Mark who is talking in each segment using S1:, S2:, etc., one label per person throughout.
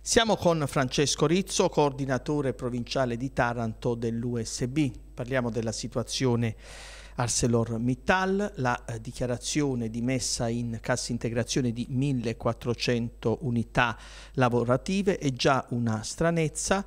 S1: Siamo con Francesco Rizzo, coordinatore provinciale di Taranto dell'USB. Parliamo della situazione ArcelorMittal, la eh, dichiarazione di messa in cassa integrazione di 1400 unità lavorative è già una stranezza.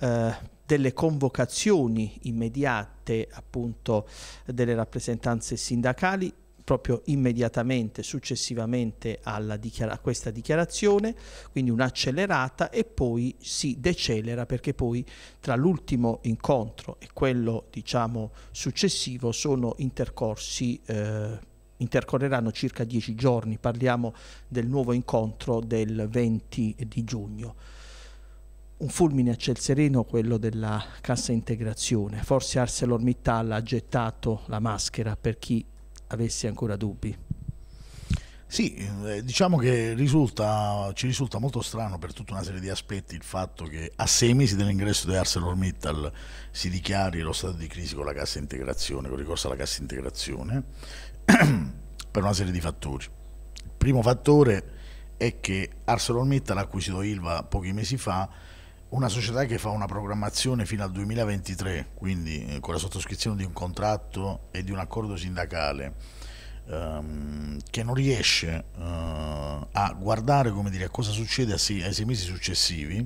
S1: Eh, delle convocazioni immediate appunto delle rappresentanze sindacali proprio immediatamente successivamente dichiar- a questa dichiarazione, quindi un'accelerata e poi si decelera perché poi tra l'ultimo incontro e quello diciamo successivo sono intercorsi eh, intercorreranno circa dieci giorni, parliamo del nuovo incontro del 20 di giugno. Un fulmine a ciel sereno quello della cassa integrazione. Forse ArcelorMittal ha gettato la maschera per chi avessi ancora dubbi.
S2: Sì, eh, diciamo che risulta, ci risulta molto strano per tutta una serie di aspetti il fatto che a sei mesi dell'ingresso di ArcelorMittal si dichiari lo stato di crisi con la cassa integrazione, con ricorso alla cassa integrazione, per una serie di fattori. Il primo fattore è che ArcelorMittal ha acquisito Ilva pochi mesi fa una società che fa una programmazione fino al 2023, quindi eh, con la sottoscrizione di un contratto e di un accordo sindacale, ehm, che non riesce eh, a guardare dire, a cosa succede ai sei mesi successivi,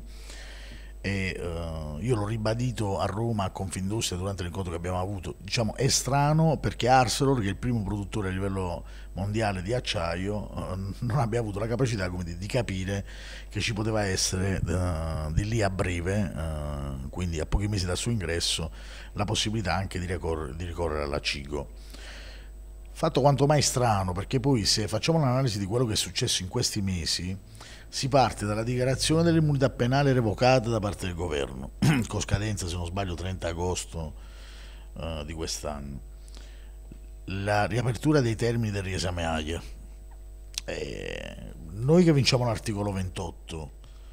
S2: e eh, io l'ho ribadito a Roma a Confindustria durante l'incontro che abbiamo avuto, diciamo è strano perché Arcelor, che è il primo produttore a livello mondiale di acciaio, eh, non abbia avuto la capacità dire, di capire che ci poteva essere eh, di lì a breve, eh, quindi a pochi mesi dal suo ingresso, la possibilità anche di, ricorrere, di ricorrere alla Cigo. Fatto quanto mai strano, perché poi se facciamo un'analisi di quello che è successo in questi mesi, si parte dalla dichiarazione dell'immunità penale revocata da parte del governo, con scadenza se non sbaglio 30 agosto uh, di quest'anno, la riapertura dei termini del riesame AIA. Eh, noi che vinciamo l'articolo 28.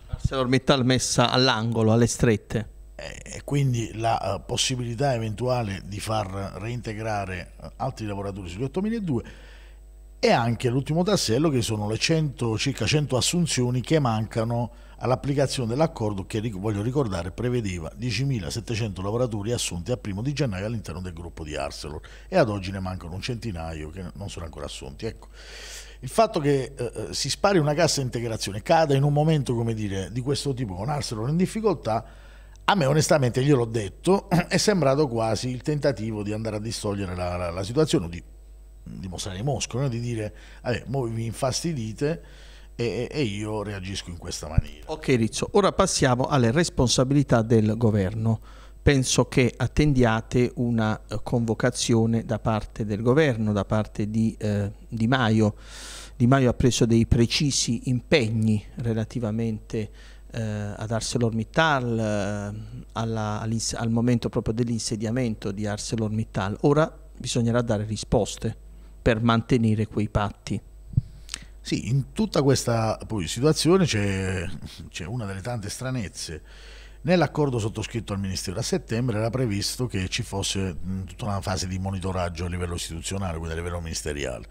S1: ArcelorMittal messa all'angolo, alle strette.
S2: Eh, e quindi la uh, possibilità eventuale di far reintegrare altri lavoratori sugli 8.002 e anche l'ultimo tassello che sono le 100, circa 100 assunzioni che mancano all'applicazione dell'accordo che, voglio ricordare, prevedeva 10.700 lavoratori assunti a primo di gennaio all'interno del gruppo di Arcelor e ad oggi ne mancano un centinaio che non sono ancora assunti. Ecco. Il fatto che eh, eh si spari una cassa integrazione, cada in un momento come dire, di questo tipo con Arcelor in difficoltà, a me onestamente gliel'ho detto, è sembrato quasi il tentativo di andare a distogliere la, la, la situazione, di di mostrare i muscoli, no? di dire, voi mi infastidite e, e, io reagisco in questa maniera.
S1: Ok Rizzo, ora passiamo alle responsabilità del governo. Penso che attendiate una eh, convocazione da parte del governo, da parte di eh, Di Maio. Di Maio ha preso dei precisi impegni relativamente eh, ad ArcelorMittal, eh, alla, al momento proprio dell'insediamento di ArcelorMittal. Ora bisognerà dare risposte per mantenere quei patti. Sì, in tutta questa poi, situazione c'è,
S2: una delle tante stranezze. Nell'accordo sottoscritto al Ministero a settembre era previsto che ci fosse tutta una fase di monitoraggio a livello istituzionale, quindi a livello ministeriale.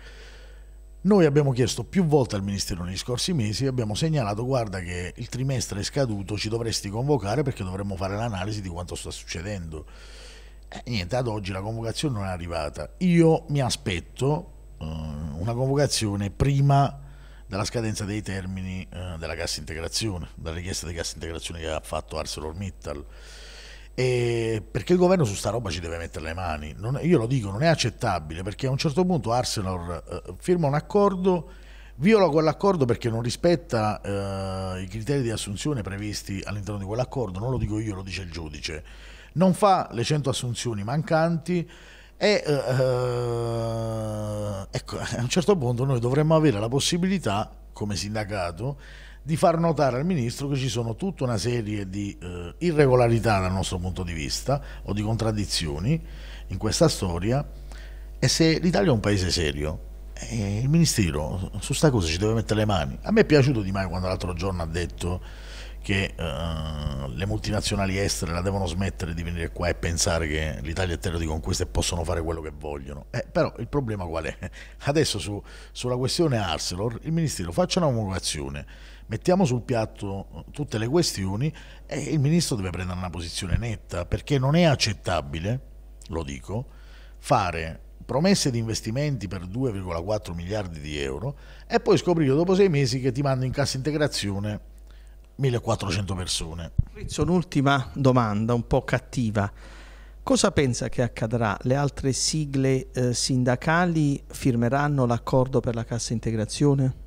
S2: Noi abbiamo chiesto più volte al Ministero negli scorsi mesi e abbiamo segnalato, guarda che il trimestre è scaduto, ci dovresti convocare perché dovremmo fare l'analisi di quanto sta succedendo eh, niente, ad oggi la convocazione non è arrivata. Io mi aspetto eh, una convocazione prima della scadenza dei termini eh, della cassa integrazione, della richiesta di cassa integrazione che ha fatto ArcelorMittal. E perché il governo su sta roba ci deve mettere le mani. Non, io lo dico, non è accettabile perché a un certo punto Arsenal eh, firma un accordo, viola quell'accordo perché non rispetta eh, i criteri di assunzione previsti all'interno di quell'accordo, non lo dico io, lo dice il giudice non fa le 100 assunzioni mancanti e eh, eh, ecco, a un certo punto noi dovremmo avere la possibilità, come sindacato, di far notare al Ministro che ci sono tutta una serie di eh, irregolarità dal nostro punto di vista o di contraddizioni in questa storia e se l'Italia è un paese serio eh, il Ministero su sta cosa ci deve mettere le mani. A me è piaciuto di mai quando l'altro giorno ha detto che uh, le multinazionali estere la devono smettere di venire qua e pensare che l'Italia è terra di conquista e possono fare quello che vogliono. Eh, però il problema qual è? Adesso su, sulla questione Arcelor il Ministero faccia una omologazione, mettiamo sul piatto eh, tutte le questioni e il Ministro deve prendere una posizione netta perché non è accettabile, lo dico, fare promesse di investimenti per 2,4 miliardi di euro e poi scoprire dopo sei mesi che ti mando in cassa integrazione
S1: 1400 persone. Rizzo, un'ultima domanda un po' cattiva. Cosa pensa che accadrà? Le altre sigle eh, sindacali firmeranno l'accordo per la cassa integrazione?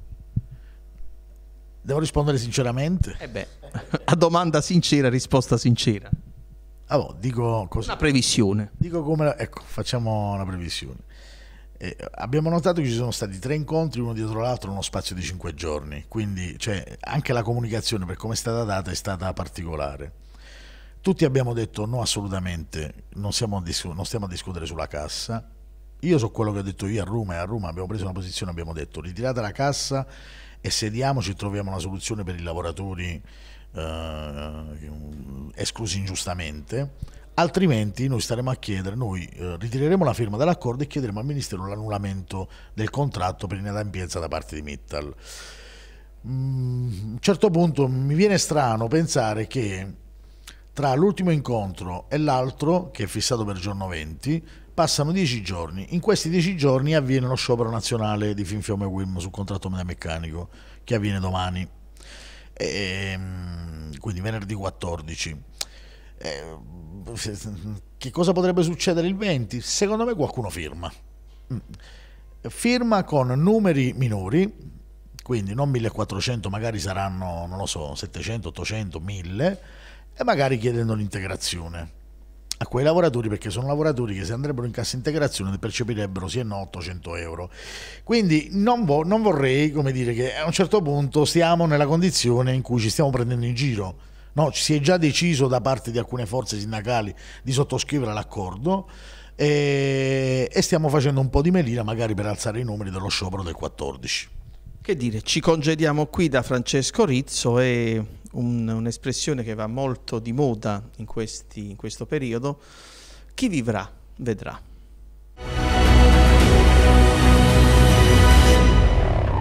S1: Devo rispondere sinceramente? Eh beh, a domanda sincera, risposta sincera. Allora, ah, boh, dico così. Una
S2: previsione. Dico come... La... Ecco, facciamo una previsione. Eh, abbiamo notato che ci sono stati tre incontri uno dietro l'altro in uno spazio di cinque giorni, quindi cioè, anche la comunicazione per come è stata data è stata particolare. Tutti abbiamo detto no assolutamente, non, non stiamo a discutere sulla cassa. Io so quello che ho detto io a Roma e a Roma abbiamo preso una posizione, abbiamo detto ritirate la cassa e sediamoci e troviamo una soluzione per i lavoratori eh, esclusi ingiustamente altrimenti noi staremo a chiedere, noi eh, ritireremo la firma dell'accordo e chiederemo al Ministero l'annullamento del contratto per inadempienza da parte di Mittal. Mm, a un certo punto mi viene strano pensare che tra l'ultimo incontro e l'altro, che è fissato per giorno 20, passano dieci giorni. In questi dieci giorni avviene lo sciopero nazionale di Finfiume Wim sul contratto meccanico, che avviene domani, e, ehm, quindi venerdì 14. E, ehm, che cosa potrebbe succedere il 20? Secondo me qualcuno firma. Mm. Firma con numeri minori, quindi non 1400, magari saranno, non lo so, 700, 800, 1000 e magari chiedendo l'integrazione a quei lavoratori perché sono lavoratori che se andrebbero in cassa integrazione percepirebbero sì e no 800 euro quindi non, vo non vorrei come dire che a un certo punto siamo nella condizione in cui ci stiamo prendendo in giro No, si è già deciso da parte di alcune forze sindacali di sottoscrivere l'accordo e, e stiamo facendo un po' di melina magari per alzare i numeri dello sciopero del 14.
S1: Che dire, ci congediamo qui da Francesco Rizzo e un'espressione che va molto di moda in, questi, in questo periodo, chi vivrà vedrà.